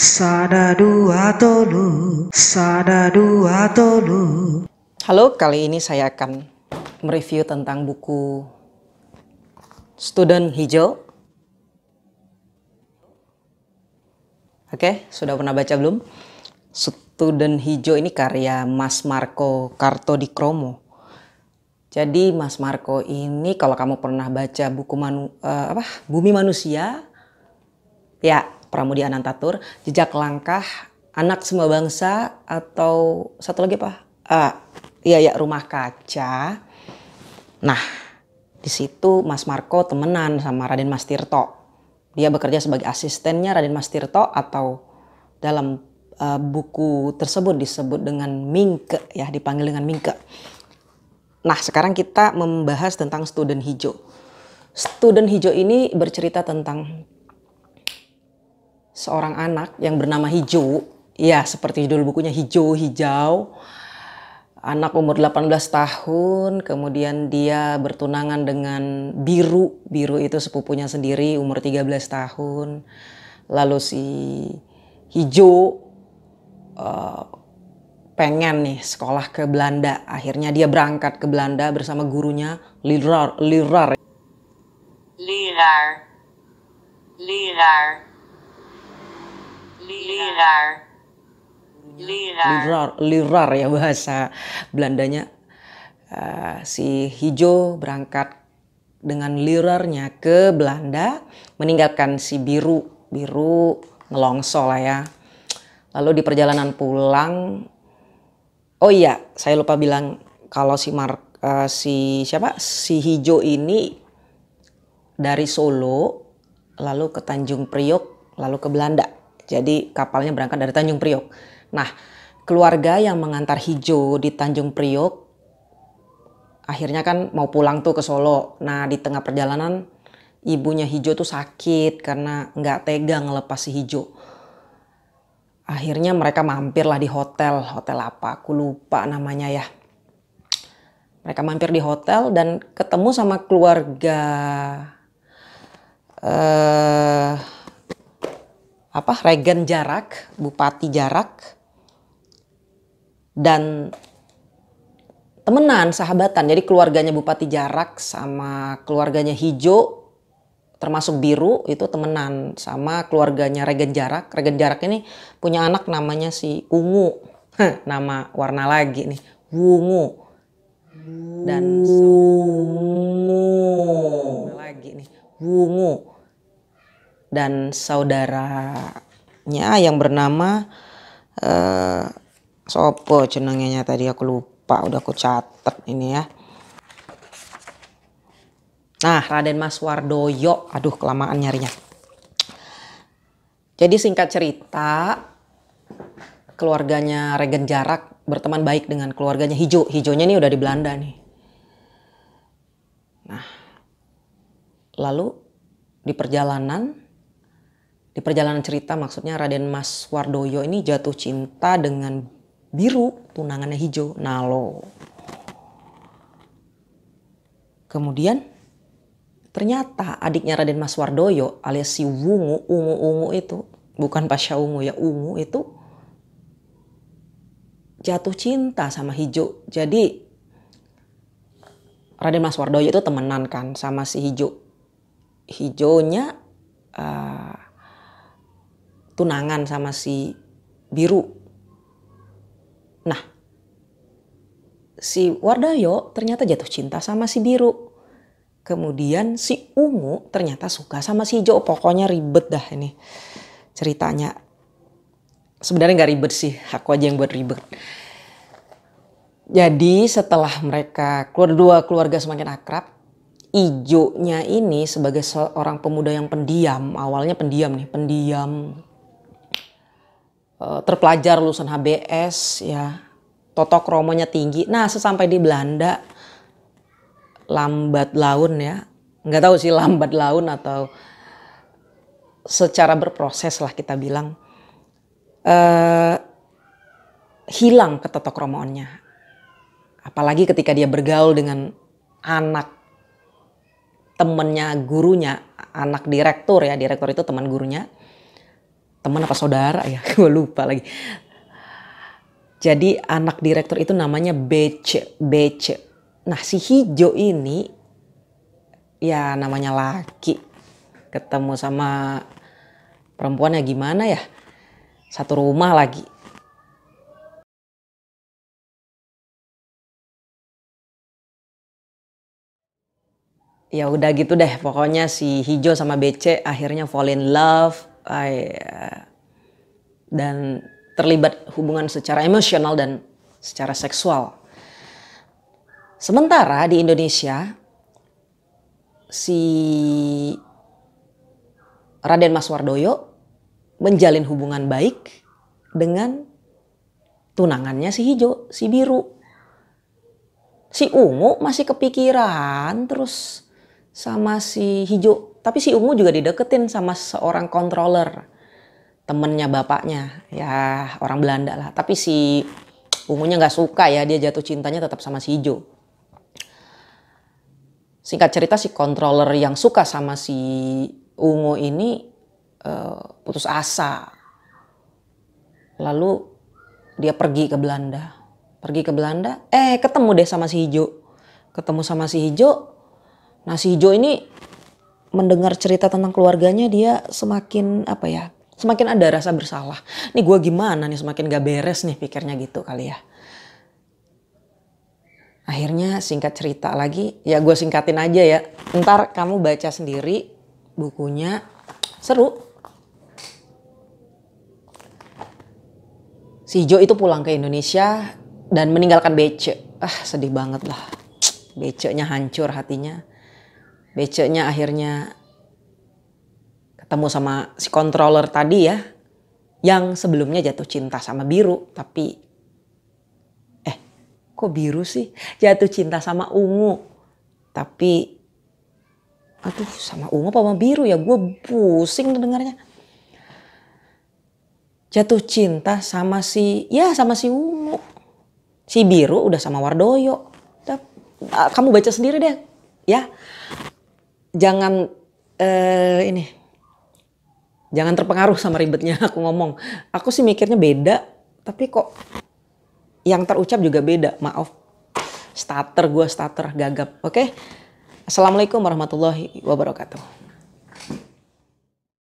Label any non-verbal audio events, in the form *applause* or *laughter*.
Sada dua tolu, sada dua tolu. Halo, kali ini saya akan mereview tentang buku Student Hijau. Oke, sudah pernah baca belum? Student Hijau ini karya Mas Marco Kartodikromo. Jadi Mas Marco ini kalau kamu pernah baca buku manu, uh, apa Bumi Manusia, ya Pramudi Anantatur, jejak langkah anak semua bangsa atau satu lagi apa? Uh, iya ya rumah kaca. Nah, di situ Mas Marco temenan sama Raden Mas Tirto. Dia bekerja sebagai asistennya Raden Mas Tirto atau dalam uh, buku tersebut disebut dengan Mingke ya, dipanggil dengan Mingke. Nah, sekarang kita membahas tentang student hijau. Student hijau ini bercerita tentang seorang anak yang bernama hijau Ya, seperti judul bukunya hijau Hijau. Anak umur 18 tahun, kemudian dia bertunangan dengan Biru. Biru itu sepupunya sendiri umur 13 tahun. Lalu si hijau uh, eh, pengen nih sekolah ke Belanda. Akhirnya dia berangkat ke Belanda bersama gurunya Lirar. Lirar. Lirar lirar lirar lirar, ya bahasa Belandanya uh, si hijau berangkat dengan lirarnya ke Belanda meninggalkan si biru biru ngelongso lah ya lalu di perjalanan pulang oh iya saya lupa bilang kalau si Mark uh, eh, si siapa si hijau ini dari Solo lalu ke Tanjung Priok lalu ke Belanda jadi kapalnya berangkat dari Tanjung Priok. Nah, keluarga yang mengantar Hijau di Tanjung Priok akhirnya kan mau pulang tuh ke Solo. Nah, di tengah perjalanan ibunya Hijau tuh sakit karena nggak tega ngelepas si Hijo. Akhirnya mereka mampirlah di hotel. Hotel apa? Aku lupa namanya ya. Mereka mampir di hotel dan ketemu sama keluarga uh, apa regen jarak, bupati jarak, dan temenan, sahabatan. Jadi keluarganya bupati jarak sama keluarganya hijau, termasuk biru itu temenan sama keluarganya regen jarak. Regen jarak ini punya anak namanya si Ungu, nama warna lagi nih, Wungu. Dan ungu lagi nih, Wungu dan saudaranya yang bernama eh, Sopo jenengnya tadi aku lupa udah aku catat ini ya Nah Raden Mas Wardoyo aduh kelamaan nyarinya jadi singkat cerita keluarganya Regen Jarak berteman baik dengan keluarganya Hijau Hijaunya ini udah di Belanda nih Nah lalu di perjalanan di perjalanan cerita maksudnya Raden Mas Wardoyo ini jatuh cinta dengan biru, tunangannya hijau, Nalo. Kemudian ternyata adiknya Raden Mas Wardoyo alias si Wungu, Ungu-Ungu itu, bukan Pasha Ungu ya, Ungu itu jatuh cinta sama hijau. Jadi Raden Mas Wardoyo itu temenan kan sama si hijau. Hijaunya uh, tunangan sama si Biru. Nah, si Wardayo ternyata jatuh cinta sama si Biru. Kemudian si Ungu ternyata suka sama si Hijau. Pokoknya ribet dah ini ceritanya. Sebenarnya nggak ribet sih, aku aja yang buat ribet. Jadi setelah mereka keluar dua keluarga semakin akrab, Ijo-nya ini sebagai seorang pemuda yang pendiam, awalnya pendiam nih, pendiam Eh, terpelajar lulusan HBS ya totok romonya tinggi nah sesampai di Belanda lambat laun ya nggak tahu sih lambat laun atau secara berproses lah kita bilang eh, hilang romonya. apalagi ketika dia bergaul dengan anak temennya gurunya anak direktur ya direktur itu teman gurunya teman apa saudara ya *laughs* gue lupa lagi jadi anak direktur itu namanya Bece Bece nah si hijau ini ya namanya laki ketemu sama perempuannya gimana ya satu rumah lagi ya udah gitu deh pokoknya si hijau sama BC akhirnya fall in love I, eh, dan terlibat hubungan secara emosional dan secara seksual. Sementara di Indonesia si Raden Mas Wardoyo menjalin hubungan baik dengan tunangannya si hijau, si biru. Si ungu masih kepikiran terus sama si hijau tapi si Ungu juga dideketin sama seorang controller temennya bapaknya ya orang Belanda lah tapi si Ungunya nggak suka ya dia jatuh cintanya tetap sama si Jo singkat cerita si controller yang suka sama si Ungu ini eh, putus asa lalu dia pergi ke Belanda pergi ke Belanda eh ketemu deh sama si Jo ketemu sama si Jo nah si Jo ini mendengar cerita tentang keluarganya dia semakin apa ya semakin ada rasa bersalah nih gue gimana nih semakin gak beres nih pikirnya gitu kali ya akhirnya singkat cerita lagi ya gue singkatin aja ya ntar kamu baca sendiri bukunya seru si Jo itu pulang ke Indonesia dan meninggalkan Bece ah sedih banget lah Becenya hancur hatinya becenya akhirnya ketemu sama si controller tadi ya yang sebelumnya jatuh cinta sama biru tapi eh kok biru sih jatuh cinta sama ungu tapi aduh sama ungu apa sama biru ya gue pusing dengarnya jatuh cinta sama si ya sama si ungu si biru udah sama Wardoyo ah, kamu baca sendiri deh ya jangan eh, ini jangan terpengaruh sama ribetnya *laughs* aku ngomong. Aku sih mikirnya beda, tapi kok yang terucap juga beda. Maaf, starter gue starter gagap. Oke, okay? assalamualaikum warahmatullahi wabarakatuh.